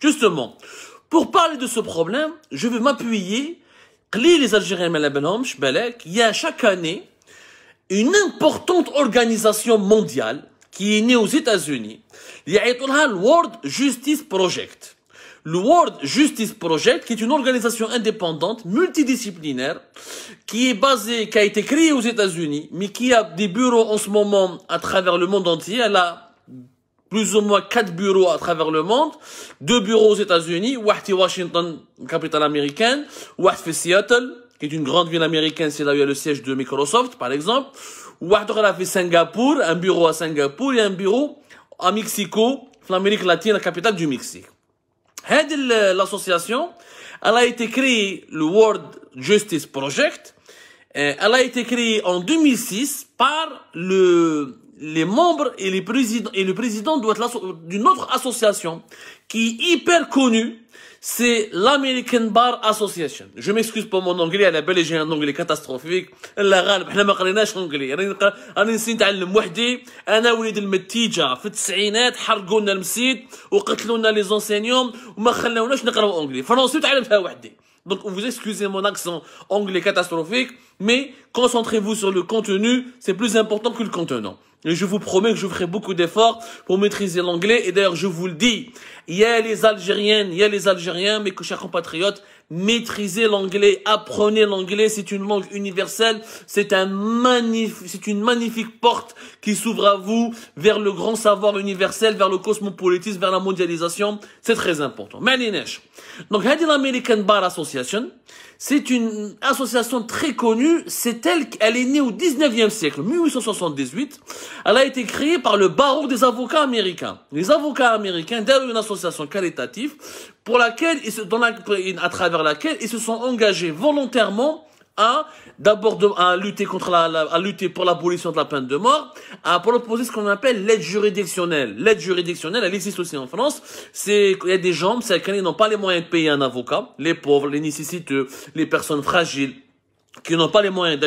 Justement, pour parler de ce problème, je vais m'appuyer, les Algériens, il y a chaque année une importante organisation mondiale qui est née aux États-Unis, il y a le World Justice Project. Le World Justice Project, qui est une organisation indépendante, multidisciplinaire, qui est basée, qui a été créée aux États-Unis, mais qui a des bureaux en ce moment à travers le monde entier. Elle plus ou moins quatre bureaux à travers le monde, deux bureaux aux États-Unis, Washington, capitale américaine, Seattle, qui est une grande ville américaine, c'est là où il y a le siège de Microsoft, par exemple, Wahti Singapour, un bureau à Singapour et un bureau à Mexico, l'Amérique latine, la capitale du Mexique. L'association, elle a été créée le World Justice Project, euh, elle a été créée en 2006 par le les membres et les présidents et le président doit d'une autre association qui est hyper connue c'est l'American Bar Association. Je m'excuse pour mon anglais, elle est belle et j'ai un anglais catastrophique. La galbe, elle m'a parlé pas anglais. Elle est en train de me dire, elle a voulu dire le métija, fait saïnet, hargon, elle me cite, ou qu'elle les enseignants, ou ma chaleur, elle n'a pas anglais. Français, elle a voulu dire. Donc vous excusez mon accent anglais catastrophique, mais concentrez-vous sur le contenu, c'est plus important que le contenant. Et je vous promets que je ferai beaucoup d'efforts pour maîtriser l'anglais, et d'ailleurs je vous le dis, il y a les Algériennes, il y a les Algériens, mes chers compatriotes, maîtrisez l'anglais, apprenez l'anglais, c'est une langue universelle, c'est un magnifique, c'est une magnifique porte qui s'ouvre à vous vers le grand savoir universel, vers le cosmopolitisme, vers la mondialisation, c'est très important. Malinesh. Donc, Hadil American Bar Association, c'est une association très connue, c'est elle, elle est née au 19e siècle, 1878. Elle a été créée par le barreau des avocats américains. Les avocats américains, d'ailleurs, une association de caritative pour laquelle ils se, à travers laquelle ils se sont engagés volontairement à d'abord à lutter contre la, lutter pour l'abolition de la peine de mort, à proposer ce qu'on appelle l'aide juridictionnelle. L'aide juridictionnelle, elle existe aussi en France. C'est il y a des gens, c'est n'ont pas les moyens de payer un avocat, les pauvres, les nécessiteux, les personnes fragiles qui n'ont pas les moyens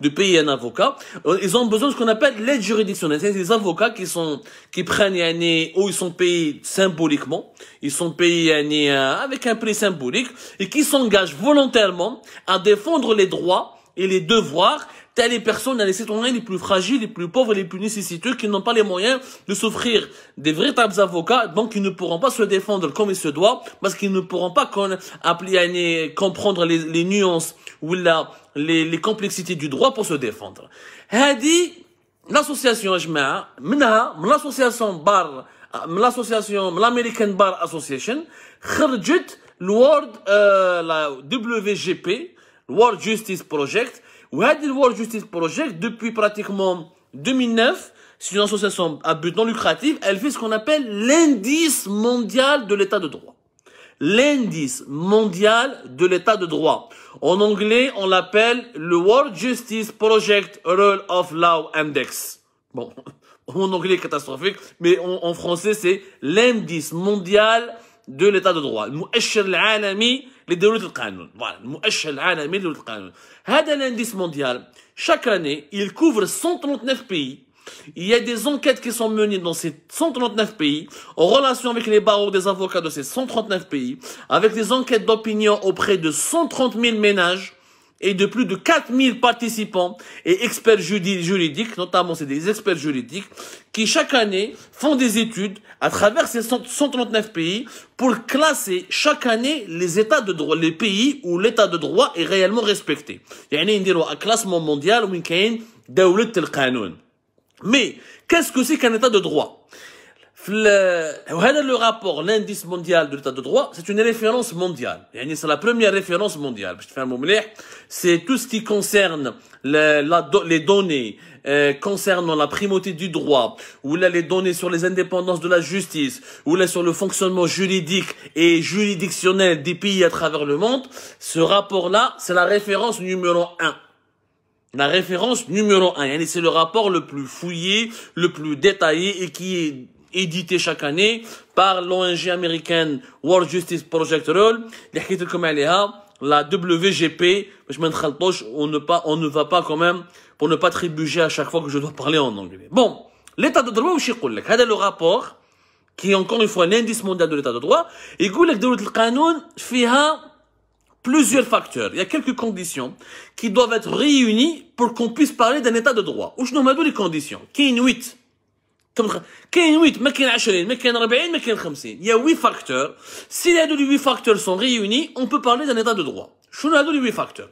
de payer un avocat, euh, ils ont besoin de ce qu'on appelle l'aide juridictionnelle. C'est des avocats qui sont qui prennent année où ils sont payés symboliquement, ils sont payés euh, avec un prix symbolique et qui s'engagent volontairement à défendre les droits et les devoirs T'as les personnes les citoyens les plus fragiles, les plus pauvres, les plus nécessiteux, qui n'ont pas les moyens de s'offrir des véritables avocats, donc ils ne pourront pas se défendre comme il se doit, parce qu'ils ne pourront pas comprendre les, nuances ou la, les, les, complexités du droit pour se défendre. Hadi, l'association Ajma'a, l'association Bar, l'association, l'American Bar Association, le World, euh, la WGP, World Justice Project, le World Justice Project, depuis pratiquement 2009, c'est une association à but non lucratif, elle fait ce qu'on appelle l'indice mondial de l'état de droit. L'indice mondial de l'état de droit. En anglais, on l'appelle le World Justice Project Rule of Law Index. Bon, en anglais catastrophique, mais en, en français c'est l'indice mondial de l'état de droit. لدولة القانون voilà, المؤشر العالمي le القانون هذا l'indice mondial chaque année il couvre 139 pays Il y a des enquêtes qui sont menées dans ces 139 pays, en relation avec les barreaux des avocats de ces 139 pays, avec des enquêtes d'opinion auprès de 130 000 ménages, et de plus de 4000 participants et experts juridiques, notamment c'est des experts juridiques, qui chaque année font des études à travers ces 139 pays pour classer chaque année les états de droit, les pays où l'état de droit est réellement respecté. Il y a un classement mondial où il y a mais qu'est-ce que c'est qu'un état de droit le rapport, l'indice mondial de l'état de droit, c'est une référence mondiale. C'est la première référence mondiale. C'est tout ce qui concerne les données euh, concernant la primauté du droit, ou les données sur les indépendances de la justice, ou là sur le fonctionnement juridique et juridictionnel des pays à travers le monde. Ce rapport-là, c'est la référence numéro un. La référence numéro un, c'est le rapport le plus fouillé, le plus détaillé et qui est édité chaque année par l'ONG américaine World Justice Project Rule, elle la WGP, je on ne pas, on ne va pas quand même, pour ne pas tribuger à chaque fois que je dois parler en anglais. Bon. L'état de droit, je vous dis, le rapport, qui est encore une fois l'indice mondial de l'état de droit, il dit que le droit plusieurs facteurs. Il y a quelques conditions qui doivent être réunies pour qu'on puisse parler d'un état de droit. Où je nomme les conditions. Qui est il y a huit, facteurs Si les deux, mais qu'un deux,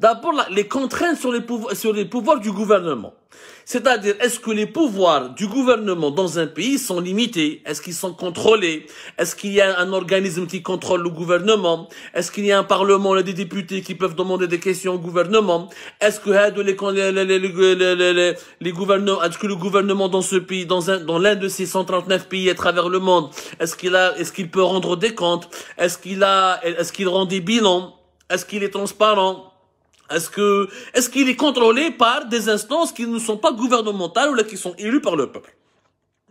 D'abord, les contraintes sur les, pouvoirs, du gouvernement. C'est-à-dire, est-ce que les pouvoirs du gouvernement dans un pays sont limités Est-ce qu'ils sont contrôlés Est-ce qu'il y a un organisme qui contrôle le gouvernement Est-ce qu'il y a un parlement, des députés qui peuvent demander des questions au gouvernement Est-ce que les, gouvernements, est-ce que le gouvernement dans ce pays, dans l'un de ces 139 pays à travers le monde, est-ce qu'il a, est-ce qu'il peut rendre des comptes Est-ce qu'il a, est-ce qu'il rend des bilans Est-ce qu'il est transparent est-ce que, est-ce qu'il est contrôlé par des instances qui ne sont pas gouvernementales ou qui sont élues par le peuple?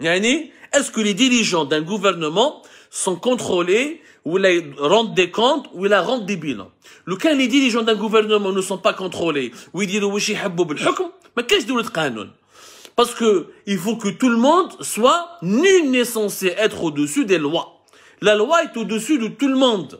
Est-ce que les dirigeants d'un gouvernement sont contrôlés ou ils rendent des comptes ou ils rendent des bilans? Le cas les dirigeants d'un gouvernement ne sont pas contrôlés ou ils disent mais qu'est-ce que Parce que il faut que tout le monde soit, nul n'est censé être au-dessus des lois. La loi est au-dessus de tout le monde.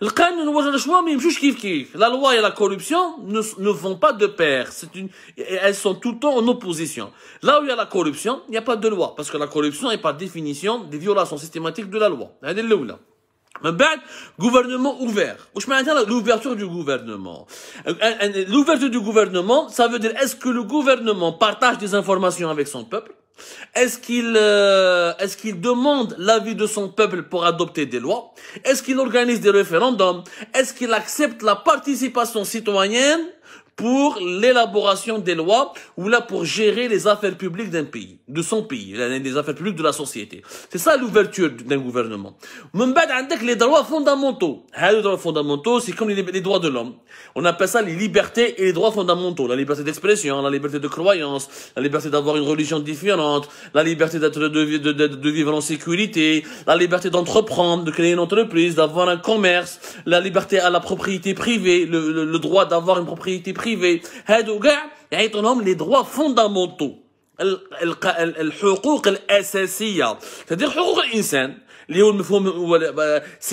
La loi et la corruption ne, vont pas de pair. Une, elles sont tout le temps en opposition. Là où il y a la corruption, il n'y a pas de loi. Parce que la corruption est par définition des violations systématiques de la loi. Hein, mais ben, gouvernement ouvert. je l'ouverture du gouvernement. Euh, euh, euh, l'ouverture du gouvernement, ça veut dire est-ce que le gouvernement partage des informations avec son peuple est-ce qu'il euh, est-ce qu'il demande l'avis de son peuple pour adopter des lois Est-ce qu'il organise des référendums Est-ce qu'il accepte la participation citoyenne pour l'élaboration des lois ou là pour gérer les affaires publiques d'un pays, de son pays, les affaires publiques de la société. C'est ça l'ouverture d'un gouvernement. les droits fondamentaux. Hein, les droits fondamentaux, c'est comme les, droits de l'homme. On appelle ça les libertés et les droits fondamentaux. La liberté d'expression, la liberté de croyance, la liberté d'avoir une religion différente, la liberté d'être de, vivre en sécurité, la liberté d'entreprendre, de créer une entreprise, d'avoir un commerce, la liberté à la propriété privée, le, le, le droit d'avoir une propriété privée privés. les droits fondamentaux cest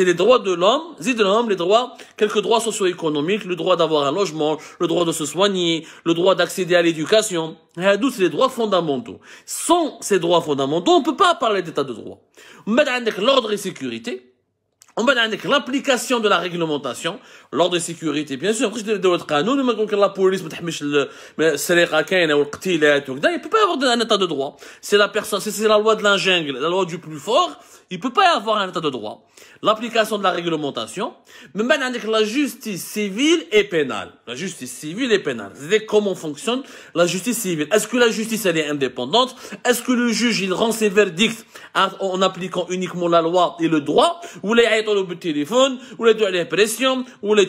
les droits de l'homme les droits quelques droits socio-économiques le droit d'avoir un logement le droit de se soigner le droit d'accéder à l'éducation هادو c'est les droits fondamentaux sans ces droits fondamentaux on ne peut pas parler d'état de droit mais عندك l'ordre et sécurité on va dire l'application de la réglementation, l'ordre de sécurité, bien sûr, la police ne il peut pas y avoir un état de droit. C'est la personne, c'est la loi de la jungle, la loi du plus fort, il peut pas y avoir un état de droit. L'application de la réglementation, mais ben avec la justice civile et pénale. La justice civile et pénale. C'est comment fonctionne la justice civile. Est-ce que la justice elle est indépendante Est-ce que le juge il rend ses verdicts en appliquant uniquement la loi et le droit ou les ou les deux à l'impression, ou les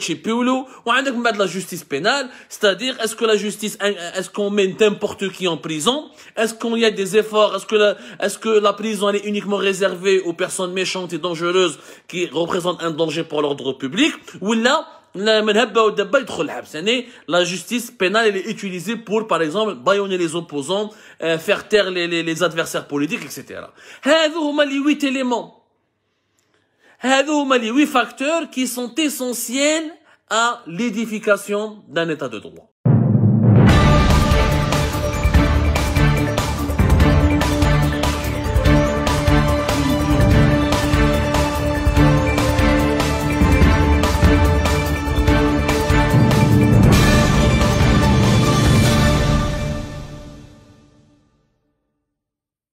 ou à la justice pénale, c'est-à-dire est-ce que la justice, hein, est-ce qu'on met n'importe qui en prison, est-ce qu'on y a des efforts, est-ce que la prison est uniquement réservée aux personnes méchantes et dangereuses qui représentent un danger pour l'ordre public, ou là, la justice pénale elle est utilisée pour, par exemple, baïonner les opposants, euh, faire taire les adversaires politiques, etc les huit facteurs qui sont essentiels à l'édification d'un état de droit.